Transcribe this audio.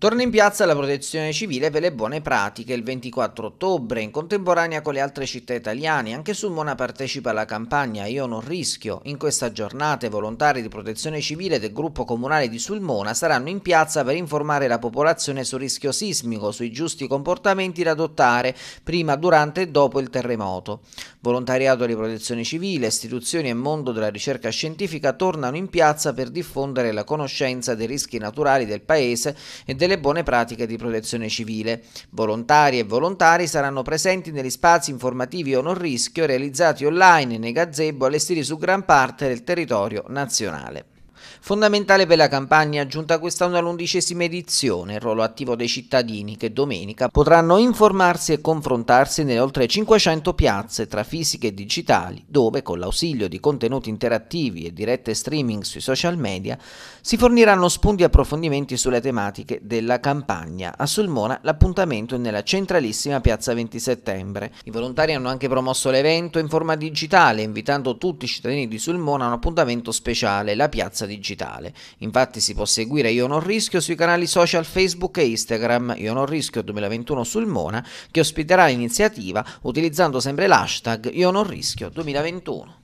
Torna in piazza la protezione civile per le buone pratiche il 24 ottobre, in contemporanea con le altre città italiane. Anche Sulmona partecipa alla campagna Io non rischio. In questa giornata i volontari di protezione civile del gruppo comunale di Sulmona saranno in piazza per informare la popolazione sul rischio sismico, sui giusti comportamenti da adottare prima, durante e dopo il terremoto. Volontariato di protezione civile, istituzioni e mondo della ricerca scientifica tornano in piazza per diffondere la conoscenza dei rischi naturali del paese e delle delle buone pratiche di protezione civile. Volontari e volontari saranno presenti negli spazi informativi o non rischio realizzati online nei gazebo allestiti su gran parte del territorio nazionale. Fondamentale per la campagna giunta quest'anno all'undicesima edizione il ruolo attivo dei cittadini che domenica potranno informarsi e confrontarsi nelle oltre 500 piazze tra fisiche e digitali dove con l'ausilio di contenuti interattivi e dirette streaming sui social media si forniranno spunti e approfondimenti sulle tematiche della campagna. A Sulmona l'appuntamento è nella centralissima piazza 20 settembre. I volontari hanno anche promosso l'evento in forma digitale invitando tutti i cittadini di Sulmona a un appuntamento speciale, la piazza di digitale. Infatti si può seguire Io non rischio sui canali social Facebook e Instagram Io non rischio 2021 sul Mona che ospiterà l'iniziativa utilizzando sempre l'hashtag Io non rischio 2021.